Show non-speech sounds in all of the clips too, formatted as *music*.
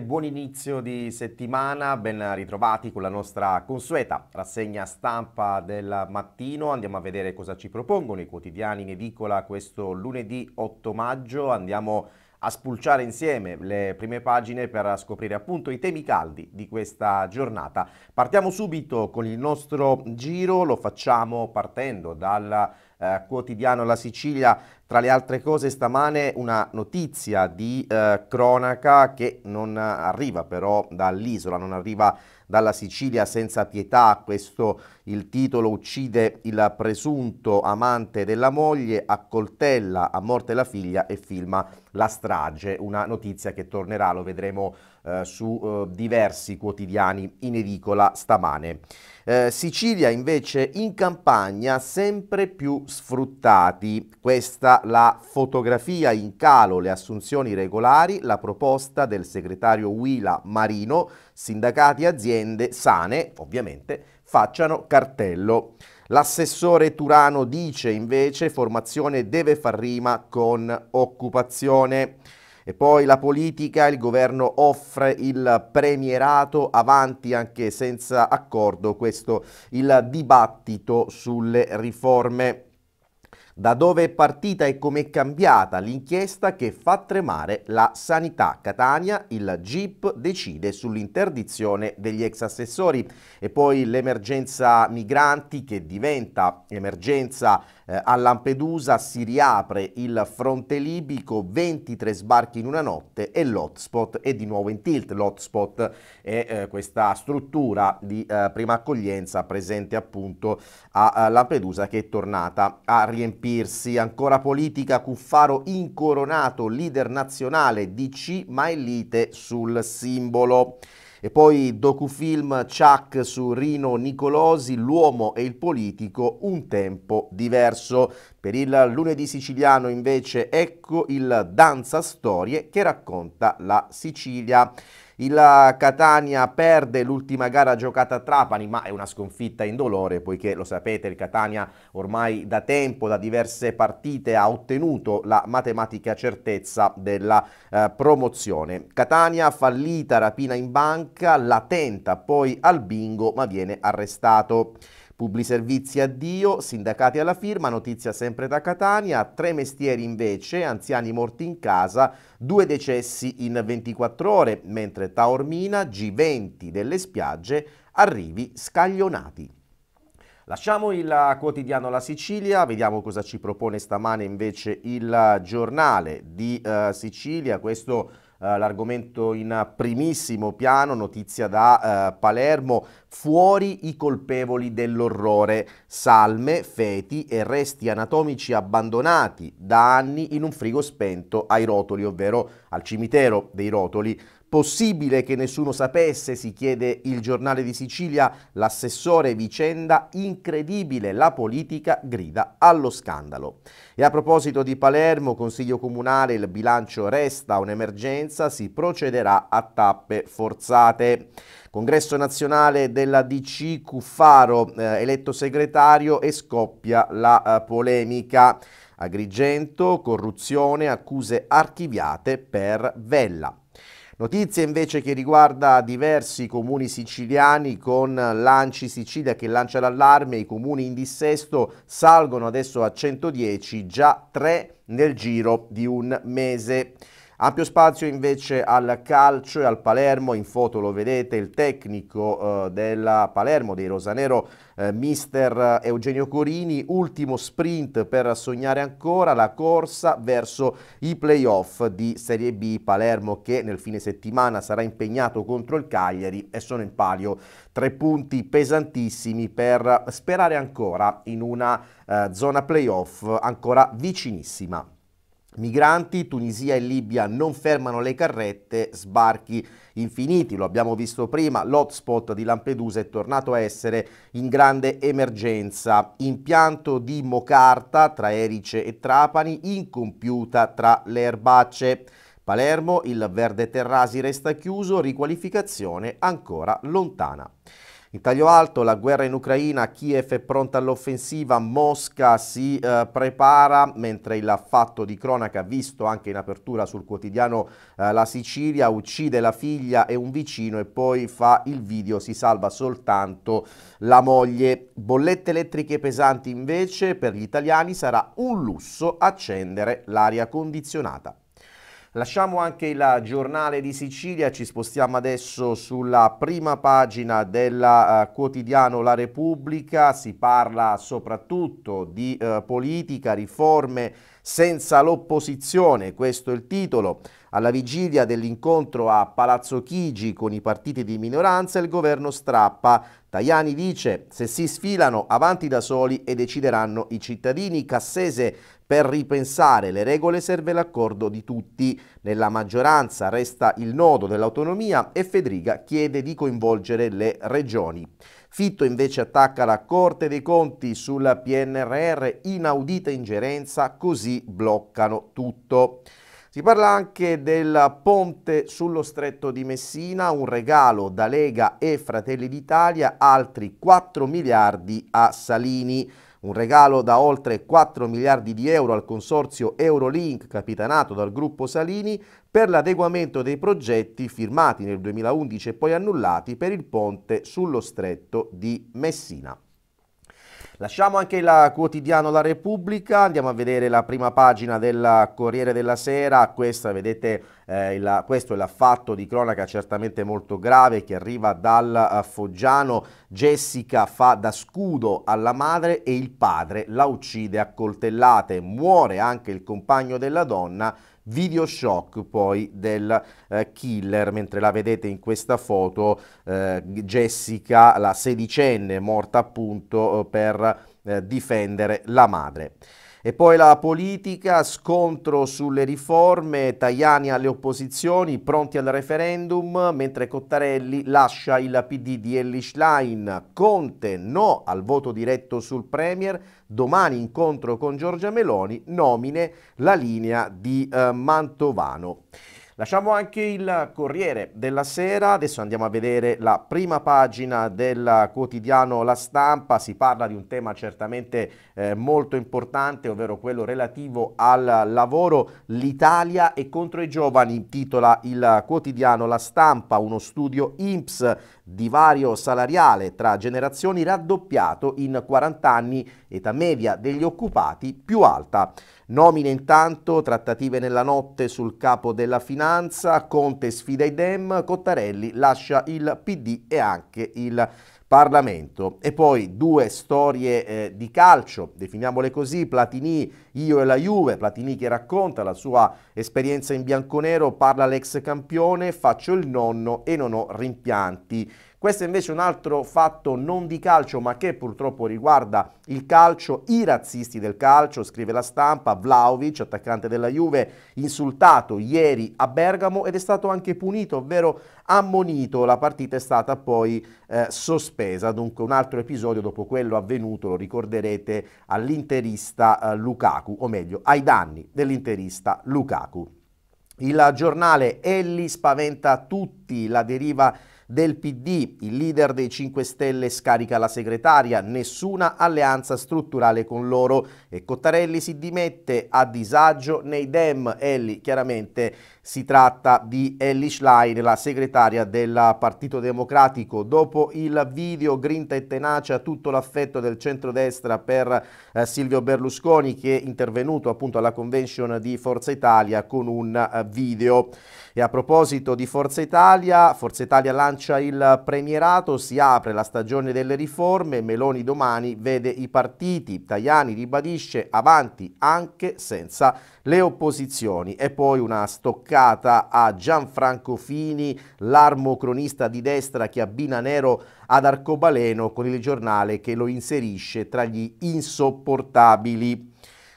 buon inizio di settimana, ben ritrovati con la nostra consueta rassegna stampa del mattino. Andiamo a vedere cosa ci propongono i quotidiani in edicola questo lunedì 8 maggio. Andiamo a spulciare insieme le prime pagine per scoprire appunto i temi caldi di questa giornata. Partiamo subito con il nostro giro, lo facciamo partendo dal eh, quotidiano La Sicilia. Tra le altre cose stamane una notizia di eh, cronaca che non arriva però dall'isola, non arriva dalla Sicilia senza pietà, questo il titolo uccide il presunto amante della moglie, accoltella a morte la figlia e filma la strage, una notizia che tornerà, lo vedremo eh, su eh, diversi quotidiani in edicola stamane. Eh, Sicilia invece in campagna sempre più sfruttati, questa la fotografia in calo, le assunzioni regolari, la proposta del segretario Wila Marino, sindacati e aziende sane, ovviamente, facciano cartello. L'assessore Turano dice invece formazione deve far rima con occupazione. E poi la politica, il governo offre il premierato avanti anche senza accordo, questo il dibattito sulle riforme. Da dove è partita e com'è cambiata l'inchiesta che fa tremare la sanità Catania, il GIP decide sull'interdizione degli ex assessori e poi l'emergenza migranti che diventa emergenza eh, a Lampedusa si riapre il fronte libico, 23 sbarchi in una notte e l'hotspot è di nuovo in tilt. L'hotspot è eh, questa struttura di eh, prima accoglienza presente appunto a, a, Lampedusa che è tornata a riempirsi. Ancora politica, Cuffaro incoronato leader nazionale DC, ma è lite sul simbolo. E poi docufilm Chuck su Rino Nicolosi, L'uomo e il politico, un tempo diverso. Per il lunedì siciliano invece ecco il Danza Storie che racconta la Sicilia. Il Catania perde l'ultima gara giocata a Trapani, ma è una sconfitta indolore, poiché lo sapete, il Catania ormai da tempo, da diverse partite, ha ottenuto la matematica certezza della eh, promozione. Catania fallita, rapina in banca, la tenta poi al bingo, ma viene arrestato. Publi servizi addio, sindacati alla firma, notizia sempre da Catania, tre mestieri invece, anziani morti in casa, due decessi in 24 ore, mentre Taormina, G20 delle spiagge, arrivi scaglionati. Lasciamo il quotidiano La Sicilia, vediamo cosa ci propone stamane invece il giornale di uh, Sicilia, questo eh, l'argomento in primissimo piano, notizia da eh, Palermo, fuori i colpevoli dell'orrore, salme, feti e resti anatomici abbandonati da anni in un frigo spento ai rotoli, ovvero al cimitero dei rotoli Possibile che nessuno sapesse, si chiede il giornale di Sicilia, l'assessore vicenda incredibile, la politica grida allo scandalo. E a proposito di Palermo, Consiglio Comunale, il bilancio resta un'emergenza, si procederà a tappe forzate. Congresso nazionale della DC Cuffaro, eh, eletto segretario e scoppia la eh, polemica. Agrigento, corruzione, accuse archiviate per Vella. Notizia invece che riguarda diversi comuni siciliani con Lanci Sicilia che lancia l'allarme, i comuni in dissesto salgono adesso a 110, già 3 nel giro di un mese. Ampio spazio invece al calcio e al Palermo, in foto lo vedete il tecnico eh, della Palermo, dei Rosanero, eh, mister Eugenio Corini, ultimo sprint per sognare ancora la corsa verso i playoff di Serie B Palermo che nel fine settimana sarà impegnato contro il Cagliari e sono in palio tre punti pesantissimi per sperare ancora in una eh, zona playoff ancora vicinissima migranti, Tunisia e Libia non fermano le carrette, sbarchi infiniti, lo abbiamo visto prima, l'hotspot di Lampedusa è tornato a essere in grande emergenza, impianto di Mocarta tra Erice e Trapani, incompiuta tra le erbacce. Palermo, il Verde Terrasi resta chiuso, riqualificazione ancora lontana. In taglio alto la guerra in Ucraina, Kiev è pronta all'offensiva, Mosca si eh, prepara, mentre il fatto di cronaca visto anche in apertura sul quotidiano eh, La Sicilia uccide la figlia e un vicino e poi fa il video, si salva soltanto la moglie. Bollette elettriche pesanti invece per gli italiani sarà un lusso accendere l'aria condizionata. Lasciamo anche il giornale di Sicilia, ci spostiamo adesso sulla prima pagina del uh, eh, quotidiano La Repubblica, si parla soprattutto di uh, politica, riforme senza l'opposizione, questo è il titolo. Alla vigilia dell'incontro a Palazzo Chigi con i partiti di minoranza il governo strappa. Tajani dice se si sfilano avanti da soli e decideranno i cittadini. Cassese per ripensare le regole serve l'accordo di tutti. Nella maggioranza resta il nodo dell'autonomia e Federica chiede di coinvolgere le regioni. Fitto invece attacca la Corte dei Conti sulla PNRR, inaudita ingerenza, così bloccano tutto. Si parla anche del ponte sullo stretto di Messina, un regalo da Lega e Fratelli d'Italia, altri 4 miliardi a Salini. Un regalo da oltre 4 miliardi di euro al consorzio Eurolink, capitanato dal gruppo Salini, per l'adeguamento dei progetti firmati nel 2011 e poi annullati per il ponte sullo stretto di Messina. Lasciamo anche il quotidiano La Repubblica, andiamo a vedere la prima pagina del Corriere della Sera, questa vedete eh, il, questo è l'affatto di cronaca certamente molto grave che arriva dal eh, Foggiano. Jessica fa da scudo alla madre e il padre la uccide a coltellate. Muore anche il compagno della donna video shock poi del eh, killer mentre la vedete in questa foto eh, Jessica la sedicenne morta appunto eh, per eh, difendere la madre. E poi la politica, scontro sulle riforme, Tajani alle opposizioni, pronti al referendum, mentre Cottarelli lascia il PD di Ellie Schlein. Conte no al voto diretto sul Premier, domani incontro con Giorgia Meloni, nomine la linea di eh, Mantovano. Lasciamo anche il Corriere della Sera, adesso andiamo a vedere la prima pagina del quotidiano La Stampa, si parla di un tema certamente eh, molto importante, ovvero quello relativo al lavoro, l'Italia e contro i giovani, intitola il quotidiano La Stampa, uno studio IMPS divario salariale tra generazioni raddoppiato in 40 anni, età media degli occupati più alta. Nomine intanto, trattative nella notte sul capo della finanza, Conte sfida i Dem, Cottarelli lascia il PD e anche il Parlamento. E poi due storie eh, di calcio, definiamole così, Platini, io e la Juve, Platini che racconta la sua esperienza in bianconero, parla l'ex campione, faccio il nonno e non ho rimpianti. Questo invece è un altro fatto non di calcio ma che purtroppo riguarda il calcio, i razzisti del calcio, scrive la stampa, Vlaovic, attaccante della Juve, insultato ieri a Bergamo ed è stato anche punito, ovvero ammonito, la partita è stata poi eh, sospesa, dunque un altro episodio dopo quello avvenuto, lo ricorderete, all'interista eh, Lukaku, o meglio ai danni dell'interista Lukaku. Il giornale Elli spaventa tutti, la deriva del PD, il leader dei 5 Stelle scarica la segretaria, nessuna alleanza strutturale con loro e Cottarelli si dimette a disagio nei Dem, Elli chiaramente si tratta di Elli Schlein, la segretaria del Partito Democratico. Dopo il video Grinta e Tenacia, tutto l'affetto del centrodestra per eh, Silvio Berlusconi che è intervenuto appunto alla convention di Forza Italia con un eh, video. E a proposito di Forza Italia, Forza Italia lancia il premierato, si apre la stagione delle riforme, Meloni domani vede i partiti, Tajani ribadisce avanti anche senza le opposizioni e poi una stoccata a Gianfranco Fini, l'armo cronista di destra che abbina Nero ad Arcobaleno con il giornale che lo inserisce tra gli insopportabili.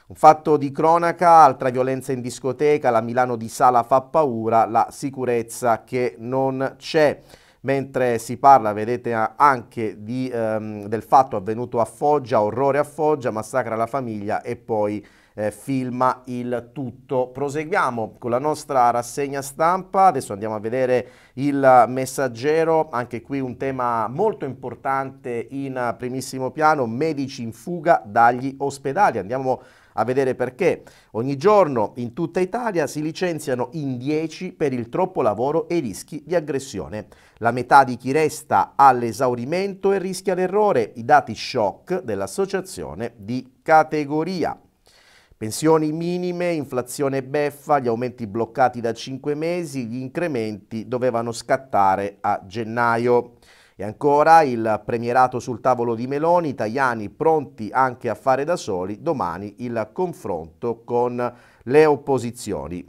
Un fatto di cronaca, altra violenza in discoteca, la Milano di Sala fa paura, la sicurezza che non c'è mentre si parla, vedete anche di, ehm, del fatto avvenuto a Foggia, orrore a Foggia, massacra la famiglia e poi eh, filma il tutto. Proseguiamo con la nostra rassegna stampa, adesso andiamo a vedere il messaggero, anche qui un tema molto importante in primissimo piano, medici in fuga dagli ospedali. Andiamo a a vedere perché. Ogni giorno in tutta Italia si licenziano in 10 per il troppo lavoro e i rischi di aggressione. La metà di chi resta all'esaurimento e rischia l'errore, i dati shock dell'associazione di categoria. Pensioni minime, inflazione beffa, gli aumenti bloccati da 5 mesi, gli incrementi dovevano scattare a gennaio. E ancora il premierato sul tavolo di Meloni, italiani pronti anche a fare da soli, domani il confronto con le opposizioni.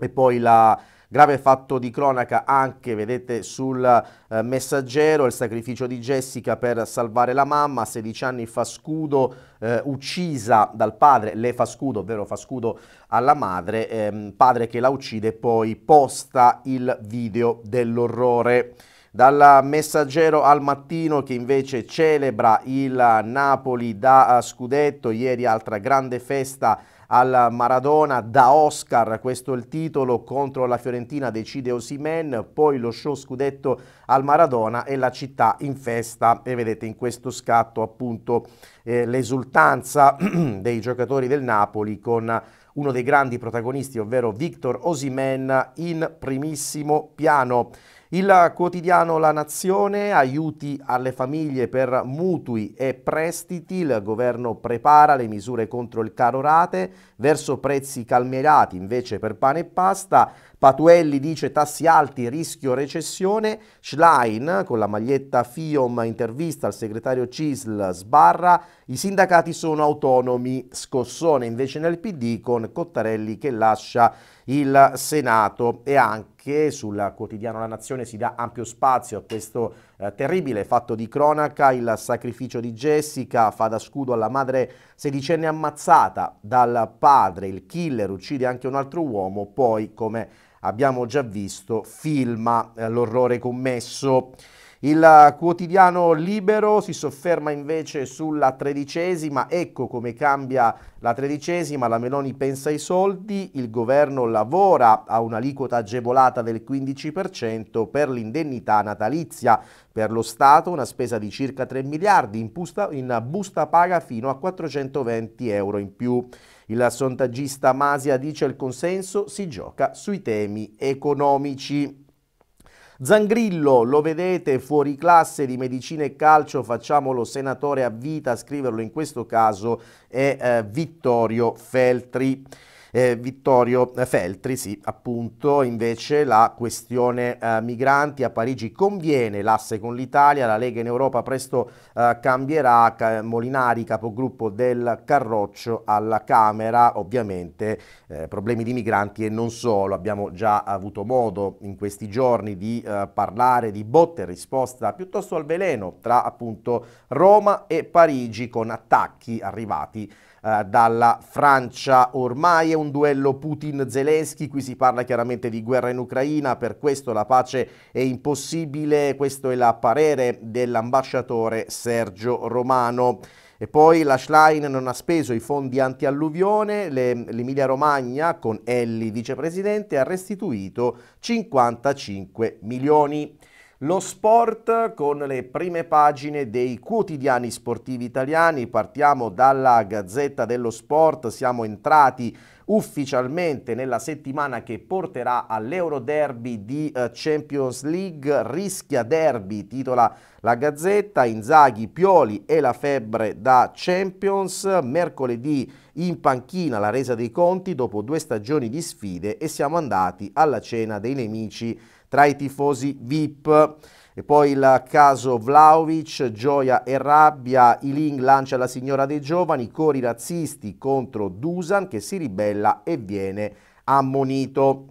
E poi la Grave fatto di cronaca anche, vedete, sul eh, messaggero, il sacrificio di Jessica per salvare la mamma, 16 anni fa scudo, eh, uccisa dal padre, le fa scudo, ovvero fa scudo alla madre, ehm, padre che la uccide e poi posta il video dell'orrore. Dal messaggero al mattino che invece celebra il Napoli da eh, scudetto, ieri altra grande festa al Maradona, da Oscar, questo è il titolo, contro la Fiorentina decide Osimen, poi lo show scudetto al Maradona e la città in festa e vedete in questo scatto appunto eh, l'esultanza *clears throat* dei giocatori del Napoli con uno dei grandi protagonisti, ovvero Victor Osimen in primissimo piano. Il quotidiano La Nazione, aiuti alle famiglie per mutui e prestiti, il governo prepara le misure contro il caro rate, verso prezzi calmerati invece per pane e pasta, Patuelli dice tassi alti, rischio recessione, Schlein con la maglietta FIOM intervista al segretario CISL sbarra, i sindacati sono autonomi, scossone invece nel PD con Cottarelli che lascia il Senato e anche che sul quotidiano La Nazione si dà ampio spazio a questo eh, terribile fatto di cronaca, il sacrificio di Jessica fa da scudo alla madre sedicenne ammazzata dal padre, il killer uccide anche un altro uomo, poi come abbiamo già visto filma eh, l'orrore commesso. Il quotidiano libero si sofferma invece sulla tredicesima, ecco come cambia la tredicesima, la Meloni pensa ai soldi, il governo lavora a un'aliquota agevolata del 15% per l'indennità natalizia, per lo Stato una spesa di circa 3 miliardi, in, busta, in busta paga fino a 420 euro in più. Il sondaggista Masia dice il consenso si gioca sui temi economici. Zangrillo, lo vedete fuori classe di medicina e calcio, facciamolo senatore a vita, scriverlo in questo caso è eh, Vittorio Feltri. Eh, Vittorio Feltri, sì, appunto, invece la questione eh, migranti a Parigi conviene, l'asse con l'Italia, la Lega in Europa presto eh, cambierà, Molinari capogruppo del Carroccio alla Camera, ovviamente eh, problemi di migranti e non solo, abbiamo già avuto modo in questi giorni di eh, parlare di botte e risposta piuttosto al veleno tra appunto Roma e Parigi con attacchi arrivati eh, dalla Francia. Ormai è un duello Putin-Zelensky, qui si parla chiaramente di guerra in Ucraina, per questo la pace è impossibile, questo è la parere dell'ambasciatore Sergio Romano. E poi la Schlein non ha speso i fondi antialluvione, l'Emilia Romagna con Elli vicepresidente ha restituito 55 milioni. Lo sport con le prime pagine dei quotidiani sportivi italiani, partiamo dalla Gazzetta dello Sport, siamo entrati ufficialmente nella settimana che porterà all'Euroderby di eh, Champions League, rischia derby, titola la Gazzetta, Inzaghi, Pioli e la febbre da Champions, mercoledì in panchina la resa dei conti dopo due stagioni di sfide e siamo andati alla cena dei nemici tra i tifosi VIP. E poi il caso Vlaovic, gioia e rabbia, Iling lancia la signora dei giovani, cori razzisti contro Dusan che si ribella e viene ammonito.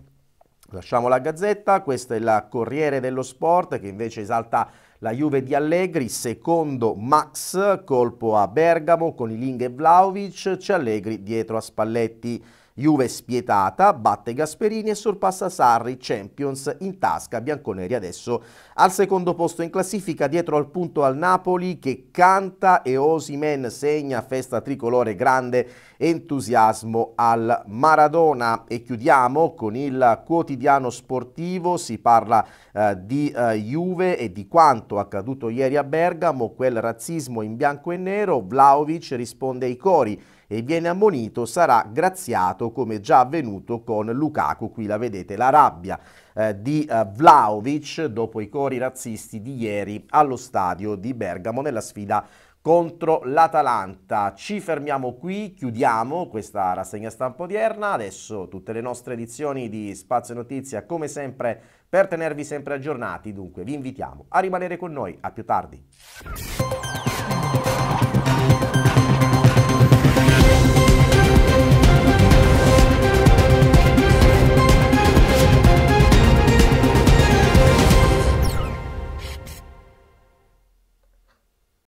Lasciamo la gazzetta, questo è il Corriere dello Sport che invece esalta la Juve di Allegri, secondo Max, colpo a Bergamo con Iling e Vlaovic, c'è Allegri dietro a Spalletti. Juve spietata, batte Gasperini e sorpassa Sarri, Champions in tasca, bianconeri adesso al secondo posto in classifica, dietro al punto al Napoli che canta e Osimen segna, festa tricolore grande, entusiasmo al Maradona. E chiudiamo con il quotidiano sportivo, si parla eh, di eh, Juve e di quanto accaduto ieri a Bergamo, quel razzismo in bianco e nero, Vlaovic risponde ai cori e viene ammonito, sarà graziato come già avvenuto con Lukaku. Qui la vedete, la rabbia eh, di eh, Vlaovic dopo i cori razzisti di ieri allo stadio di Bergamo nella sfida contro l'Atalanta. Ci fermiamo qui, chiudiamo questa rassegna stampa odierna. Adesso tutte le nostre edizioni di Spazio Notizia, come sempre, per tenervi sempre aggiornati. Dunque, vi invitiamo a rimanere con noi. A più tardi.